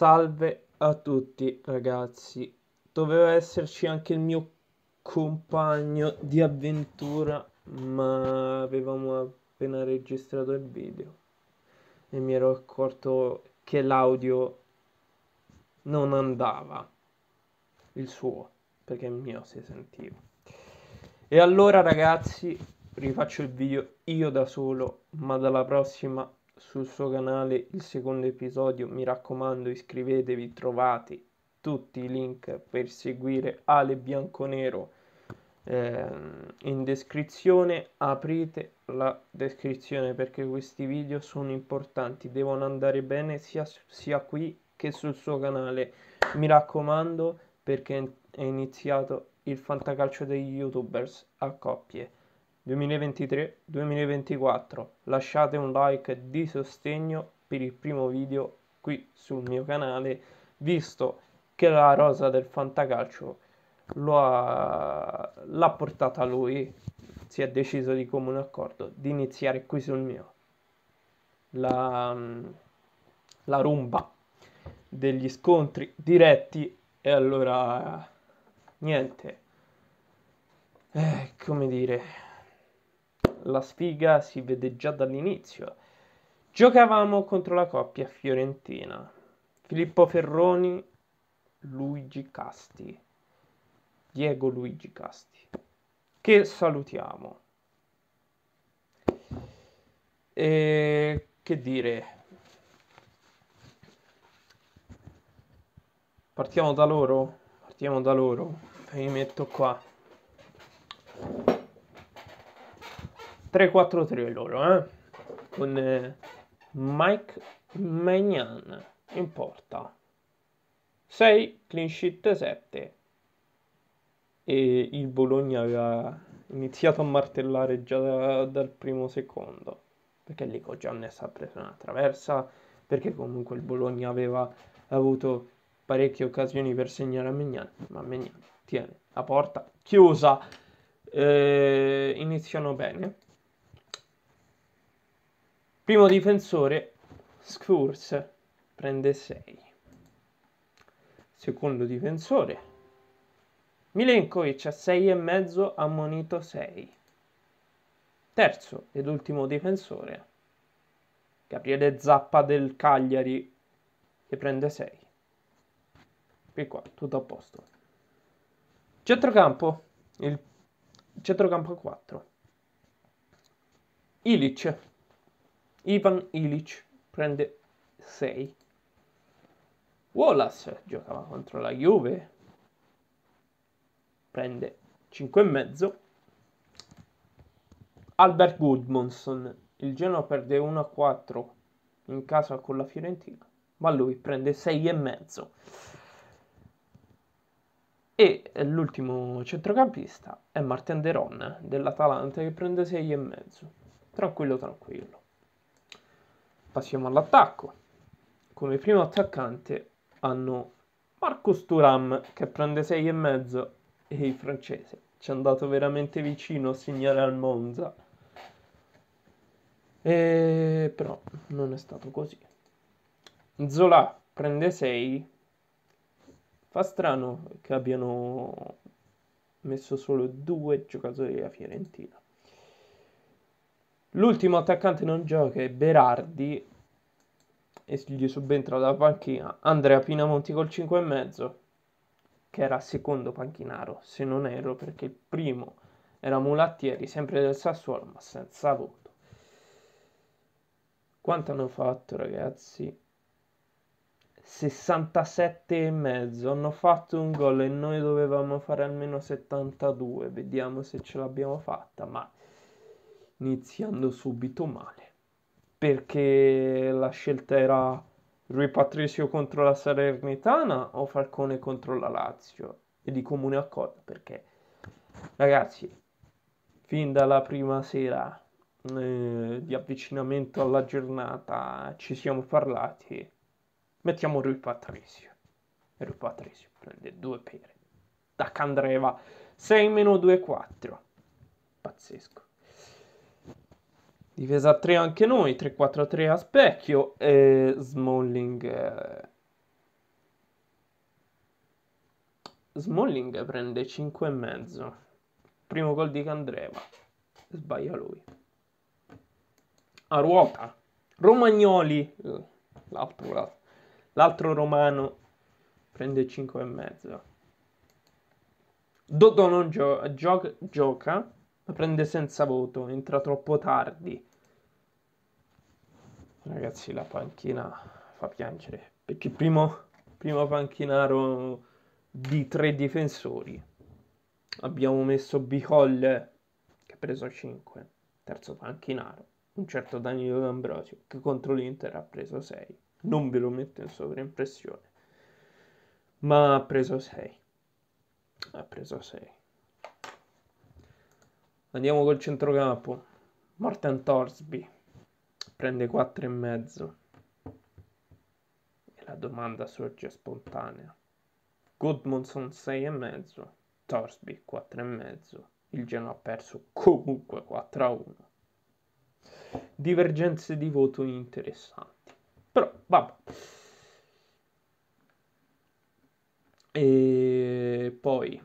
Salve a tutti ragazzi, doveva esserci anche il mio compagno di avventura ma avevamo appena registrato il video e mi ero accorto che l'audio non andava, il suo, perché il mio si sentiva. E allora ragazzi rifaccio il video io da solo ma dalla prossima sul suo canale il secondo episodio. Mi raccomando, iscrivetevi, trovate tutti i link per seguire Ale Bianconero eh, in descrizione. Aprite la descrizione perché questi video sono importanti, devono andare bene sia, sia qui che sul suo canale. Mi raccomando perché è iniziato il fantacalcio degli youtubers a coppie. 2023-2024. Lasciate un like di sostegno per il primo video qui sul mio canale, visto che la rosa del fantacalcio ha, l'ha portata lui, si è deciso di comune accordo di iniziare qui sul mio. La, la rumba degli scontri diretti e allora niente eh, come dire la sfiga si vede già dall'inizio. Giocavamo contro la coppia fiorentina. Filippo Ferroni, Luigi Casti. Diego Luigi Casti. Che salutiamo. E che dire? Partiamo da loro? Partiamo da loro. Mi metto qua. 3-4-3 loro, eh? Con eh, Mike Magnan in porta. 6, clean sheet 7. E il Bologna aveva iniziato a martellare già da, dal primo secondo. Perché Lico Giannes ha preso una traversa, perché comunque il Bologna aveva avuto parecchie occasioni per segnare a Magnan, ma Magnan tiene la porta chiusa. Eh, iniziano bene, Primo difensore, Skurs, prende 6. Secondo difensore, Milenkovic a 6,5 ammonito 6. Terzo ed ultimo difensore, Gabriele Zappa del Cagliari, che prende 6. E qua, tutto a posto. Centrocampo, il centrocampo 4. Ilic Ivan Ilic prende 6. Wallace giocava contro la Juve, prende 5,5. Albert Goodmanson, il Genoa perde 1-4 a in casa con la Fiorentina, ma lui prende 6,5. E l'ultimo centrocampista è Martin Deron dell'Atalanta che prende 6,5. Tranquillo, tranquillo passiamo all'attacco. Come primo attaccante hanno Marco Turam che prende 6,5 e il francese ci è andato veramente vicino a segnare al Monza. E... Però non è stato così. Zola prende 6. Fa strano che abbiano messo solo due giocatori della Fiorentina. L'ultimo attaccante non gioca è Berardi e gli subentra dalla panchina Andrea Pinamonti col 5,5 che era secondo panchinaro se non erro perché il primo era Mulattieri sempre del Sassuolo ma senza voto. Quanto hanno fatto ragazzi? 67 e mezzo hanno fatto un gol e noi dovevamo fare almeno 72 vediamo se ce l'abbiamo fatta ma iniziando subito male, perché la scelta era Rui Patrizio contro la Salernitana o Falcone contro la Lazio, e di comune accordo, perché ragazzi, fin dalla prima sera eh, di avvicinamento alla giornata ci siamo parlati, mettiamo Rui Patrizio. E Rui Patrizio prende due pere. Da Candreva 6-2-4. Pazzesco. Difesa a 3 anche noi, 3-4-3 a specchio e Smalling... Smalling prende 5 e mezzo. Primo gol di Candreva. Sbaglia lui. A ruota. Romagnoli. L'altro, l'altro romano prende 5 5,5. Dodo non gio- gioca, gioca, ma prende senza voto, entra troppo tardi. Ragazzi, la panchina fa piangere. Perché primo, primo panchinaro di tre difensori. Abbiamo messo Bicolle, che ha preso 5. Terzo panchinaro. Un certo Danilo D'Ambrosio, che contro l'Inter ha preso 6. Non ve lo metto in sovraimpressione. Ma ha preso 6. Ha preso 6. Andiamo col centrocampo. Morten Torsby prende 4 e mezzo. E la domanda sorge spontanea. Goodmanson mezzo, Torsby 4 e mezzo. il Genoa ha perso comunque 4-1. a Divergenze di voto interessanti. Però, vabbè. E poi,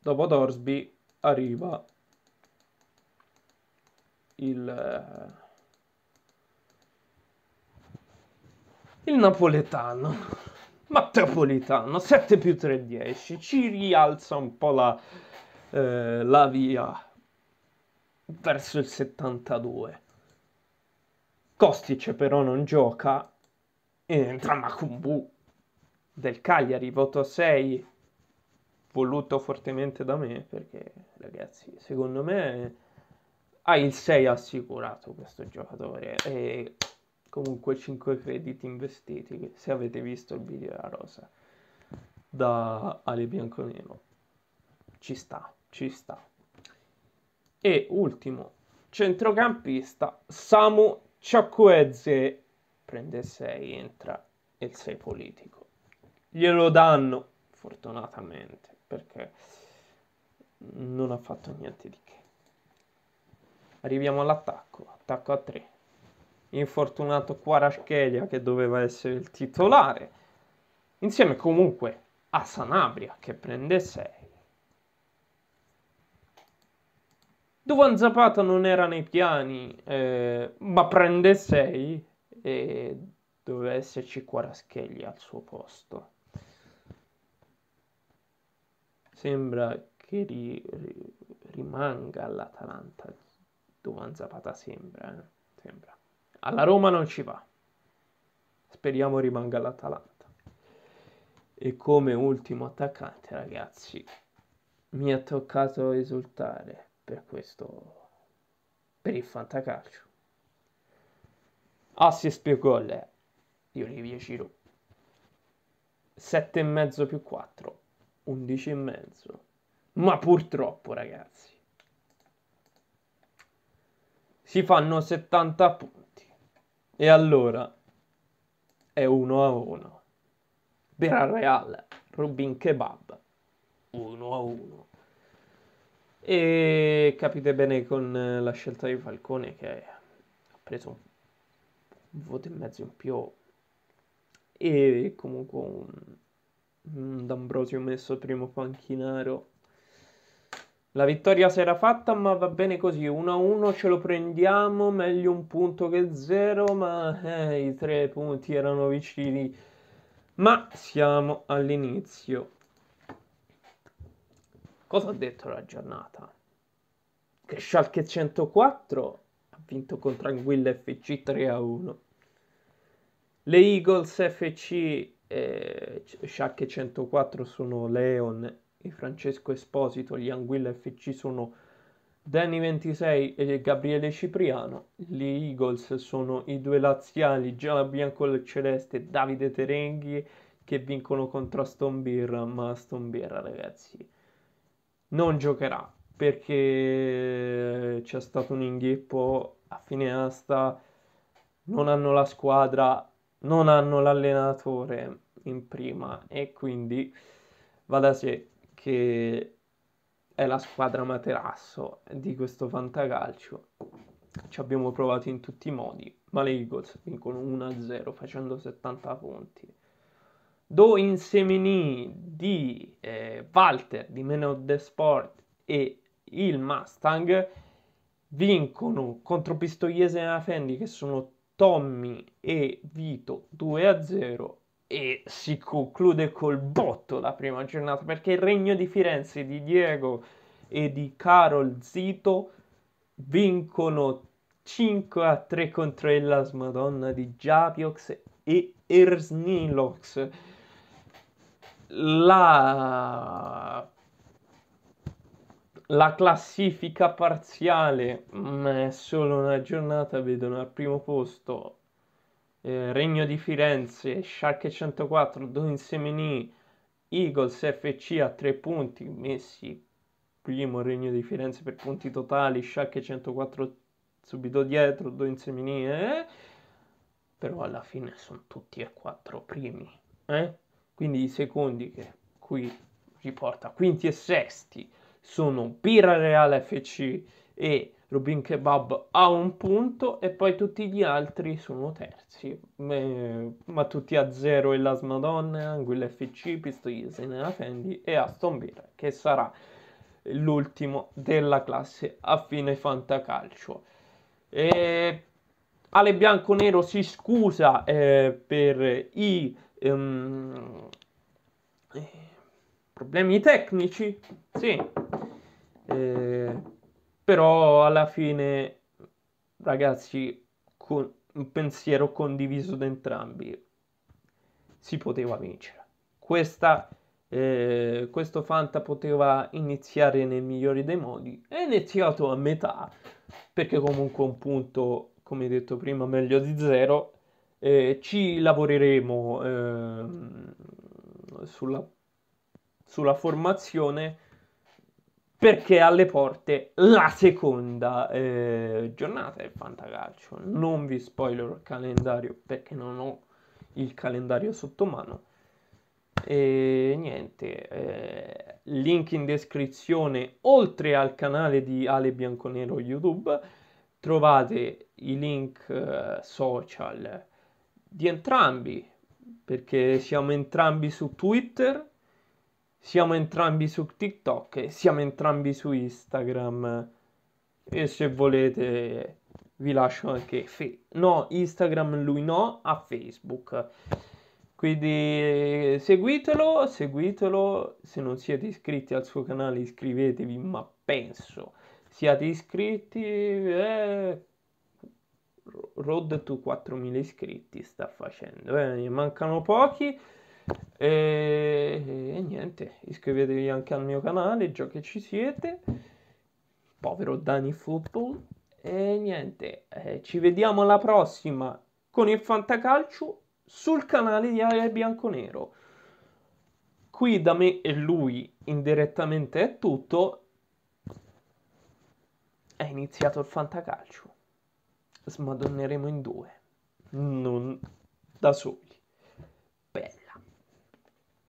dopo Torsby, arriva il, eh, il napoletano. Matteopolitano, 7 più 3, 10. Ci rialza un po' la, eh, la via verso il 72. Costice però non gioca e entra Macumbu del Cagliari, voto 6, voluto fortemente da me perché ragazzi, secondo me Ah, ha il 6 assicurato questo giocatore e comunque 5 crediti investiti se avete visto il video della rosa da Ale Bianconero ci sta, ci sta e ultimo centrocampista Samu Ciacquezze prende 6 entra il 6 politico glielo danno fortunatamente perché non ha fatto niente di che Arriviamo all'attacco, attacco a 3. Infortunato Quarascheglia che doveva essere il titolare, insieme comunque a Sanabria che prende 6. Duvan Zapata non era nei piani, eh, ma prende 6 e doveva esserci Quarascheglia al suo posto. Sembra che ri rimanga all'Atalanta Duvan Zapata sembra, eh? sembra. Alla Roma non ci va. Speriamo rimanga all'Atalanta. E come ultimo attaccante, ragazzi, mi ha toccato esultare per questo per il fantacalcio. Assist più gol eh. di Olivia e mezzo più 4, 11 e mezzo. Ma purtroppo, ragazzi, si fanno 70 punti. E allora è 1 a 1. Per Real, Rubin Kebab 1 a 1. E capite bene con eh, la scelta di Falcone che ha preso un voto e mezzo in più e comunque un, un D'Ambrosio messo primo panchinaro la vittoria si era fatta, ma va bene così. 1-1 ce lo prendiamo, meglio un punto che zero, ma eh, i tre punti erano vicini. Ma siamo all'inizio. Cosa ha detto la giornata? Che Schalke 104 ha vinto con tranquilla FC 3-1. Le Eagles FC e eh, Schalke 104 sono Leon i Francesco Esposito, gli Anguilla FC sono Danny 26 e Gabriele Cipriano, gli Eagles sono i due laziali, gialla bianco e celeste, Davide Terenghi che vincono contro Aston Birra, ma Aston Birra ragazzi non giocherà perché c'è stato un inghippo a fine asta, non hanno la squadra, non hanno l'allenatore in prima e quindi va da sé che è la squadra materasso di questo fantacalcio. Ci abbiamo provato in tutti i modi, ma le Eagles vincono 1-0 facendo 70 punti. Do Insemini di eh, Walter di Men of the Sport e il Mustang vincono contro Pistoiese e Fendi che sono Tommy e Vito 2 0 e si conclude col botto la prima giornata perché il regno di Firenze di Diego e di Carol Zito vincono 5 a 3 contro il Las Madonna di Japiox e Ersnilox. La... La classifica parziale, ma è solo una giornata, vedono al primo posto eh, Regno di Firenze, Schalke 104, Doinsemeni, Eagles FC a 3 punti, Messi primo Regno di Firenze per punti totali, Schalke 104 subito dietro, Doinsemeni, eh? però alla fine sono tutti e quattro primi, eh? quindi i secondi che qui riporta quinti e sesti sono Pira Real FC e Rubin Kebab ha un punto e poi tutti gli altri sono terzi, eh, ma tutti a zero e Las Madonna, Anguilla FC, Pistoiese, Nella Fendi e Aston Villa, che sarà l'ultimo della classe a fine fantacalcio. E Ale Bianco Nero si scusa eh, per i ehm, eh, problemi tecnici, sì. Eh, però alla fine, ragazzi, con un pensiero condiviso da entrambi, si poteva vincere. Questa, eh, questo Fanta poteva iniziare nel migliore dei modi, è iniziato a metà, perché comunque un punto, come detto prima, meglio di zero. Eh, ci lavoreremo eh, sulla, sulla formazione perché alle porte la seconda eh, giornata del Fantacalcio. Non vi spoilerò il calendario perché non ho il calendario sotto mano. E niente, eh, link in descrizione oltre al canale di Ale Bianconero YouTube trovate i link eh, social di entrambi perché siamo entrambi su Twitter siamo entrambi su TikTok e siamo entrambi su Instagram. E se volete vi lascio anche fe- no, Instagram lui no, a Facebook. Quindi seguitelo, seguitelo, se non siete iscritti al suo canale iscrivetevi, ma penso siate iscritti eh, Road to 4000 iscritti sta facendo, eh, ne mancano pochi. E, e niente, iscrivetevi anche al mio canale, già che ci siete. Povero Dani Football. E niente, eh, ci vediamo alla prossima con il Fantacalcio sul canale di Aria Bianconero. Qui da me e lui indirettamente è tutto. È iniziato il Fantacalcio. Smadonneremo in due, non da soli.